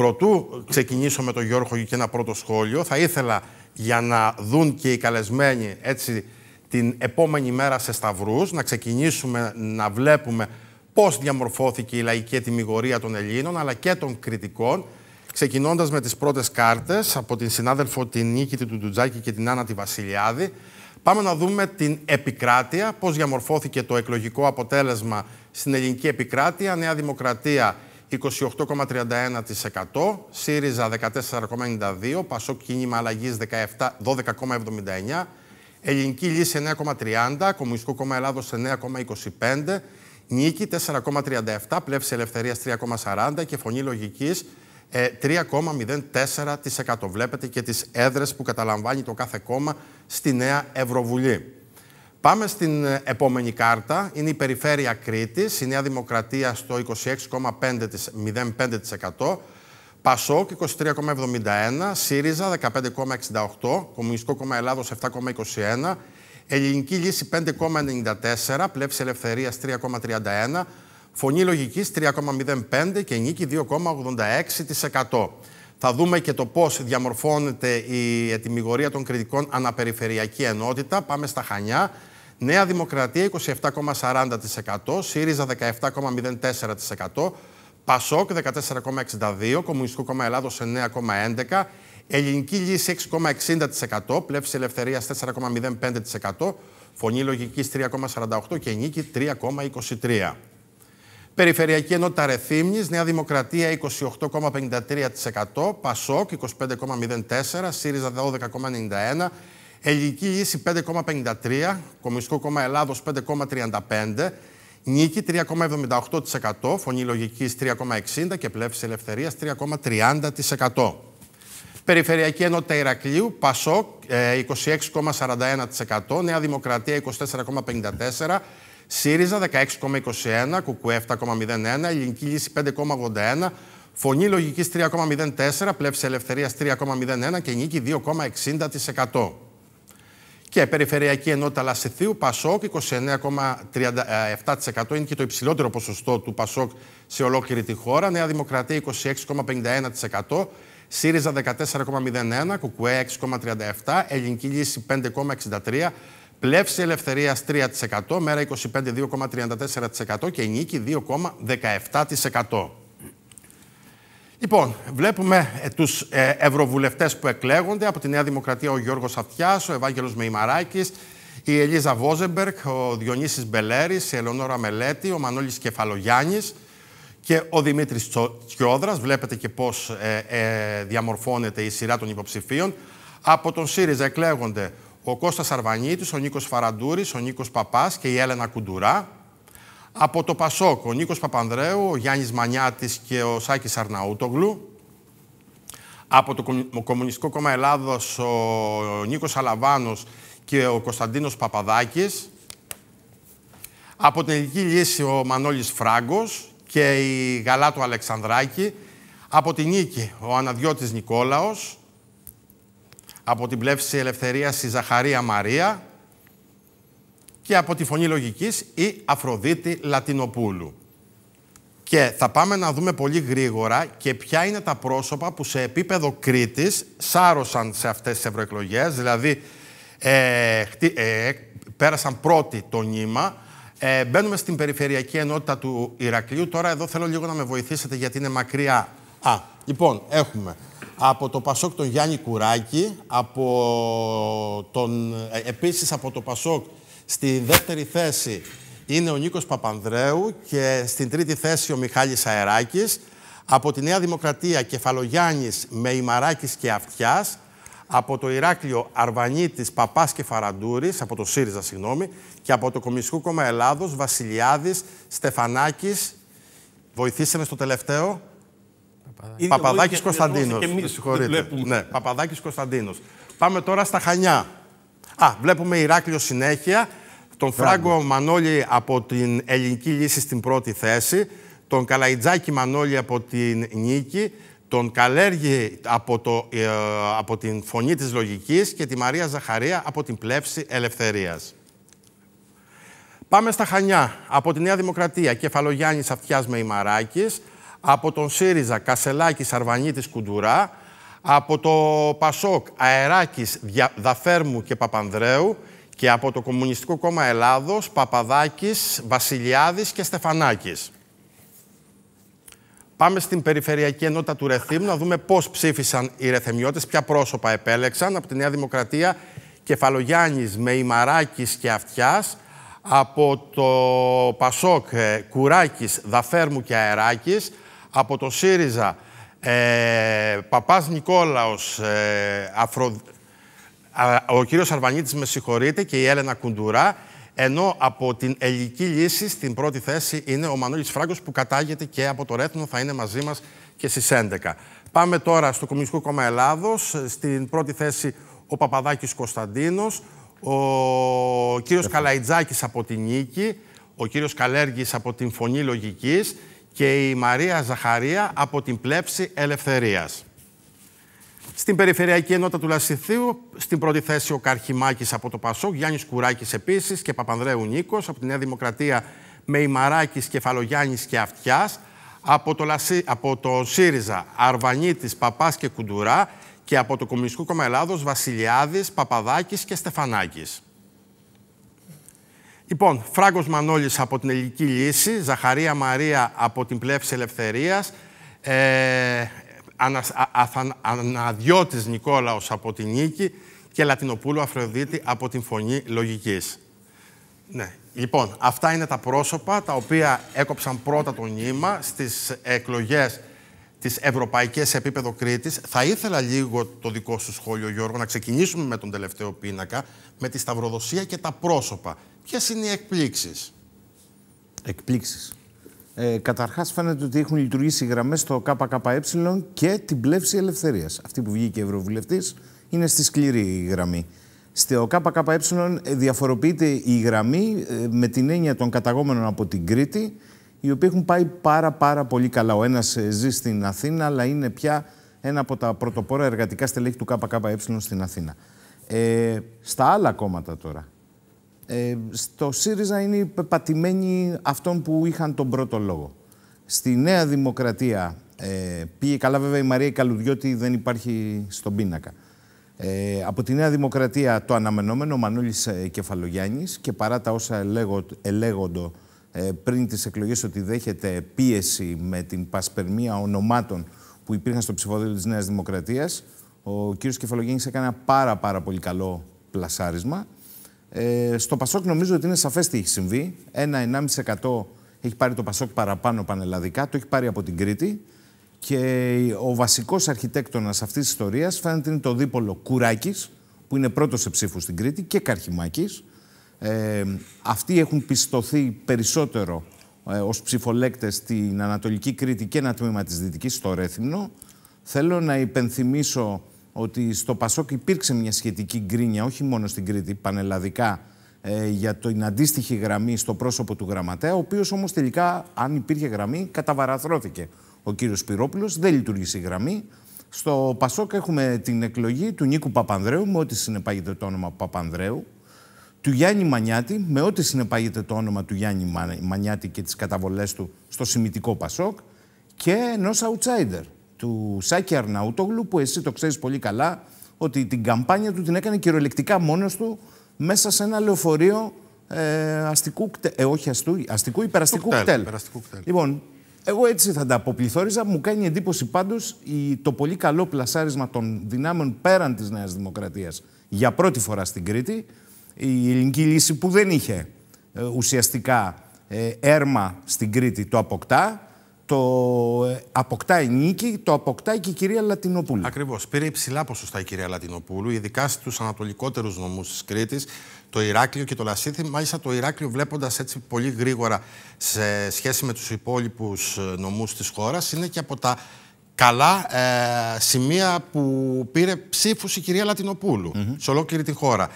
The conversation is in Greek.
Πρωτού ξεκινήσω με τον Γιώργο και ένα πρώτο σχόλιο, θα ήθελα για να δουν και οι καλεσμένοι έτσι την επόμενη μέρα σε Σταυρούς, να ξεκινήσουμε να βλέπουμε πώς διαμορφώθηκε η λαϊκή ετοιμιγορία των Ελλήνων αλλά και των κριτικών, ξεκινώντας με τις πρώτες κάρτες από την συνάδελφο την Νίκη του Τουτζάκη και την Άννα τη Βασιλιάδη. Πάμε να δούμε την επικράτεια, πώς διαμορφώθηκε το εκλογικό αποτέλεσμα στην ελληνική επικράτεια, Νέα Δημοκρατία 28,31%, ΣΥΡΙΖΑ 14,92%, ΠΑΣΟΚ Κίνημα αλλαγής 12,79%, Ελληνική Λύση 9,30%, Κομμουνιστικό Κόμμα Ελλάδος 9,25%, Νίκη 4,37%, Πλεύση Ελευθερίας 3,40% και Φωνή Λογικής 3,04%. Ε, Βλέπετε και τις έδρες που καταλαμβάνει το κάθε κόμμα στη Νέα Ευρωβουλή. Πάμε στην ε, επόμενη κάρτα. Είναι η περιφέρεια Κρήτης, η Νέα Δημοκρατία στο 26,05%. Πασόκ 23,71%, ΣΥΡΙΖΑ 15,68%, Κομμουνιστικό Κόμμα Ελλάδος 7,21%, Ελληνική Λύση 5,94%, Πλεύση Ελευθερίας 3,31%, Φωνή Λογικής 3,05% και Νίκη 2,86%. Θα δούμε και το πώς διαμορφώνεται η ετοιμιγορία των κριτικών αναπεριφερειακή ενότητα. Πάμε στα Χανιά. Νέα Δημοκρατία 27,40%, ΣΥΡΙΖΑ 17,04%, ΠΑΣΟΚ 14,62%, Κομμουνιστικό Κόμμα Ελλάδος 9,11%, Ελληνική Λύση 6,60%, Πλεύση Ελευθερίας 4,05%, Φωνή Λογικής 3,48% και Νίκη 3,23%. Περιφερειακή Ενότητα Ρεθύμνης, Νέα Δημοκρατία 28,53%, ΠΑΣΟΚ 25,04%, ΣΥΡΙΖΑ 12,91%, Ελληνική Λύση 5,53, Κομμουνιστικό Κόμμα Ελλάδος 5,35, Νίκη 3,78%, Φωνή λογικής 3,60% και Πλεύσης Ελευθερίας 3,30%. Περιφερειακή Ενότητα Ηρακλείου, ΠΑΣΟΚ 26,41%, ε, Νέα Δημοκρατία 24,54%, ΣΥΡΙΖΑ 16,21, ΚΚΕ 7,01, Ελληνική Λύση 5,81, Φωνή Λογικής 3,04, Πλεύσης Ελευθερίας 3,01 και Νίκη 2,60%. Και περιφερειακή ενότητα Λασιθίου, Πασόκ, 29,37% είναι και το υψηλότερο ποσοστό του Πασόκ σε ολόκληρη τη χώρα. Νέα Δημοκρατία 26,51%, ΣΥΡΙΖΑ 14,01%, ΚΟΚΟΕ 6,37%, Ελληνική Λύση 5,63%, Πλεύση ελευθερίας 3%, Μέρα 25 2,34% και Νίκη 2,17%. Λοιπόν, βλέπουμε ε, τους ε, ευρωβουλευτές που εκλέγονται από τη Νέα Δημοκρατία ο Γιώργος Αυτιάς, ο Ευάγγελος Μεϊμαράκης, η Ελίζα Βόζεμπερκ, ο Διονύσης Μπελέρης, η Ελεονόρα Μελέτη, ο Μανώλης Κεφαλογιάννης και ο Δημήτρης Τσιόδρας. Βλέπετε και πώς ε, διαμορφώνεται η σειρά των υποψηφίων. Από τον ΣΥΡΙΖΑ εκλέγονται ο Κώστας Αρβανίτης, ο Νίκος Φαραντούρης, ο Νίκος Παπάς και η Έλενα Κουντουρά. Από το Πασόκ, ο Νίκος Παπανδρέου, ο Γιάννης Μανιάτης και ο Σάκης Αρναούτογλου. Από το Κομμουνιστικό Κόμμα Ελλάδος, ο Νίκος Αλαβάνος και ο Κωνσταντίνος Παπαδάκης. Από την Ελληνική Λύση, ο Μανώλης Φράγκος και η Γαλάτου Αλεξανδράκη. Από την Νίκη, ο Αναδιώτης Νικόλαος. Από την Πλεύση Ελευθερίας, η Ζαχαρία Μαρία και από τη Φωνή Λογικής η Αφροδίτη Λατινοπούλου. Και θα πάμε να δούμε πολύ γρήγορα και ποια είναι τα πρόσωπα που σε επίπεδο Κρήτης σάρωσαν σε αυτές τις ευρωεκλογές, δηλαδή ε, ε πέρασαν πρώτοι το νήμα. Ε, μπαίνουμε στην περιφερειακή ενότητα του Ηρακλείου. Τώρα εδώ θέλω λίγο να με βοηθήσετε γιατί είναι μακριά. Α, λοιπόν, έχουμε από το Πασόκ τον Γιάννη Κουράκη, από τον, ε, επίσης από το Πασόκ Στη δεύτερη θέση είναι ο Νίκος Παπανδρέου και στην τρίτη θέση ο Μιχάλης Αεράκης. Από τη Νέα Δημοκρατία Κεφαλογιάννης ημαράκης και Αυτιάς. Από το Ηράκλειο Αρβανίτης Παπάς και Φαραντούρης, από το ΣΥΡΙΖΑ συγγνώμη, και από το Κομιστικό Κόμμα Ελλάδος Βασιλιάδης Στεφανάκης. Βοηθήστε με στο τελευταίο. Ναι, Παπαδάκης Κωνσταντίνος. Ναι, Παπαδάκης Πάμε τώρα στα Χανιά. Α, βλέπουμε Ηράκλειο συνέχεια τον Φράγκο Μανώλη από την Ελληνική Λύση στην πρώτη θέση, τον Καλαϊτζάκη Μανώλη από την Νίκη, τον Καλέργη από, το, ε, από την Φωνή της Λογικής και τη Μαρία Ζαχαρία από την Πλεύση Ελευθερίας. Πάμε στα Χανιά. Από τη Νέα Δημοκρατία, Κεφαλογιάννης Αυτιάς Μεϊμαράκης. Από τον ΣΥΡΙΖΑ, Κασελάκης Αρβανίτης Κουντουρά. Από το ΠΑΣΟΚ, Αεράκης Δαφέρμου και Παπανδρέου και από το Κομμουνιστικό Κόμμα Ελλάδος, Παπαδάκης, Βασιλιάδης και Στεφανάκης. Πάμε στην Περιφερειακή Ενότητα του Ρεθύμου να δούμε πώς ψήφισαν οι Ρεθεμιώτες, ποια πρόσωπα επέλεξαν από τη Νέα Δημοκρατία Κεφαλογιάννης με Ημαράκης και Αυτιάς, από το Πασόκ ε, Κουράκης, Δαφέρμου και Αεράκης, από το ΣΥΡΙΖΑ ε, Παπάς Νικόλαος, ε, ο κύριος Αρβανίτης με συγχωρείτε και η Έλενα Κουντουρά, ενώ από την ελληνική λύση στην πρώτη θέση είναι ο Μανώλης Φράγκος που κατάγεται και από το Ρέθνο θα είναι μαζί μας και στις 11. Πάμε τώρα στο Κομμουνιστικό Κόμμα Ελλάδος, στην πρώτη θέση ο Παπαδάκης Κωνσταντίνος, ο κύριος Καλαϊτζάκης από την Νίκη, ο κύριος Καλέργης από την Φωνή Λογικής και η Μαρία Ζαχαρία από την Πλέψη Ελευθερίας. Στην Περιφερειακή Ενότητα του Λασιθίου, στην πρώτη θέση ο Καρχημάκης από το Πασόκ, Γιάννης Κουράκης επίσης και Παπανδρέου Νίκος. Από τη Νέα Δημοκρατία με Ημαράκη, Κεφαλογιάννης και Αυτιάς. Από το, Λασί... από το ΣΥΡΙΖΑ, Αρβανίτης, Παπάς και Κουντουρά. Και από το Κομμουνιστικό Κόμμα Ελλάδος, Βασιλιάδης, Παπαδάκης και Στεφανάκης. Λοιπόν, Φράγκος Μανώλης από την Ελληνική Λύση, Ζαχαρία Μαρία από την Πλεύση ελευθερίας. ε, Αναδιώτης Νικόλαος από τη Νίκη και Λατινοπούλου Αφροδίτη από την Φωνή Λογικής. Ναι. Λοιπόν, αυτά είναι τα πρόσωπα τα οποία έκοψαν πρώτα το νήμα στις εκλογές της Ευρωπαϊκής επίπεδο Κρήτης. Θα ήθελα λίγο το δικό σου σχόλιο, Γιώργο, να ξεκινήσουμε με τον τελευταίο πίνακα, με τη σταυροδοσία και τα πρόσωπα. Ποιες είναι οι εκπλήξεις? Εκπλήξεις. Ε, Καταρχάς, φαίνεται ότι έχουν λειτουργήσει οι γραμμές στο ΚΚΕ και την πλεύση ελευθερίας. Αυτή που βγήκε ευρωβουλευτής είναι στη σκληρή γραμμή. Στο ΚΚΕ ε, διαφοροποιείται η γραμμή ε, με την έννοια των καταγόμενων από την Κρήτη, οι οποίοι έχουν πάει πάρα, πάρα πολύ καλά. Ο ένας ε, ζει στην Αθήνα, αλλά είναι πια ένα από τα πρωτοπόρα εργατικά στελέχη του ΚΚΕ στην Αθήνα. Ε, στα άλλα κόμματα τώρα, ε, στο ΣΥΡΙΖΑ είναι πεπατημένοι αυτών που είχαν τον πρώτο λόγο. Στη Νέα Δημοκρατία ε, πήγε καλά βέβαια η Μαρία Καλουδιώτη δεν υπάρχει στον πίνακα. Ε, από τη Νέα Δημοκρατία το αναμενόμενο ο Μανώλης ε, Κεφαλογιάννης και παρά τα όσα ελέγω, ελέγοντο ε, πριν τις εκλογές ότι δέχεται πίεση με την πασπερμία ονομάτων που υπήρχαν στο ψηφοδέλτιο της Νέας Δημοκρατίας, ο κύριος Κεφαλογιάννης έκανε ένα πάρα πάρα πολύ καλό πλασάρισμα. Ε, στο Πασόκ νομίζω ότι είναι σαφές τι έχει συμβεί. Ένα 1,5% έχει πάρει το Πασόκ παραπάνω πανελλαδικά, το έχει πάρει από την Κρήτη. Και ο βασικός αρχιτέκτονας αυτής της ιστορίας φαίνεται είναι το δίπολο Κουράκης, που είναι πρώτος σε ψήφους στην Κρήτη, και Καρχιμάκη. Ε, αυτοί έχουν πιστωθεί περισσότερο ε, ως ψηφολέκτες στην Ανατολική Κρήτη και ένα τμήμα της Δυτικής στο Ρέθυμνο. Θέλω να υπενθυμίσω ότι στο Πασόκ υπήρξε μια σχετική γκρίνια, όχι μόνο στην Κρήτη, πανελλαδικά, ε, για την αντίστοιχη γραμμή στο πρόσωπο του γραμματέα, ο οποίος όμως τελικά, αν υπήρχε γραμμή, καταβαραθρώθηκε. Ο κύριος Πυρόπουλος δεν λειτουργήσε η γραμμή. Στο Πασόκ έχουμε την εκλογή του Νίκου Παπανδρέου, με ό,τι συνεπάγεται το όνομα Παπανδρέου, του Γιάννη Μανιάτη, με ό,τι συνεπάγεται το όνομα του Γιάννη Μανιάτη και τις καταβολές του στο σημητικό Πασόκ, και ενός outsider του Σάκη Αρναούτογλου, που εσύ το ξέρεις πολύ καλά, ότι την καμπάνια του την έκανε κυριολεκτικά μόνος του μέσα σε ένα λεωφορείο ε, αστικού, ε, όχι αστού, αστικού υπεραστικού κτέλ. Λοιπόν, εγώ έτσι θα τα αποπληθώριζα. Μου κάνει εντύπωση πάντως το πολύ καλό πλασάρισμα των δυνάμεων πέραν της Νέας Δημοκρατίας για πρώτη φορά στην Κρήτη. Η ελληνική λύση που δεν είχε ε, ουσιαστικά ε, έρμα στην Κρήτη το αποκτά το ε, αποκτάει νίκη, το αποκτάει και η κυρία Λατινοπούλου. Ακριβώς. Πήρε υψηλά ποσοστά η κυρία Λατινοπούλου, ειδικά στους ανατολικότερους νομούς της Κρήτης, το Ηράκλειο και το Λασίθι. Μάλιστα, το Ηράκλειο, βλέποντας έτσι πολύ γρήγορα σε σχέση με τους υπόλοιπους ε, νομούς της χώρας, είναι και από τα καλά ε, σημεία που πήρε ψήφους η κυρία Λατινοπούλου mm σε ολόκληρη τη χώρα.